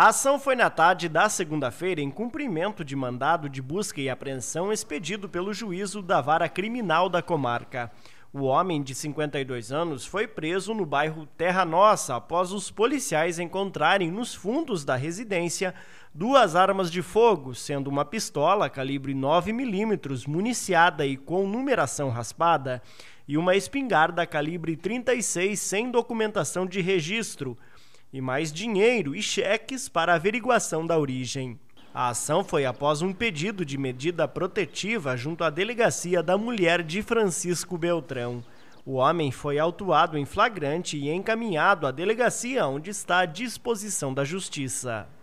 A ação foi na tarde da segunda-feira em cumprimento de mandado de busca e apreensão expedido pelo juízo da vara criminal da comarca. O homem de 52 anos foi preso no bairro Terra Nossa após os policiais encontrarem nos fundos da residência duas armas de fogo, sendo uma pistola calibre 9mm municiada e com numeração raspada e uma espingarda calibre 36 sem documentação de registro e mais dinheiro e cheques para averiguação da origem. A ação foi após um pedido de medida protetiva junto à delegacia da mulher de Francisco Beltrão. O homem foi autuado em flagrante e encaminhado à delegacia, onde está à disposição da justiça.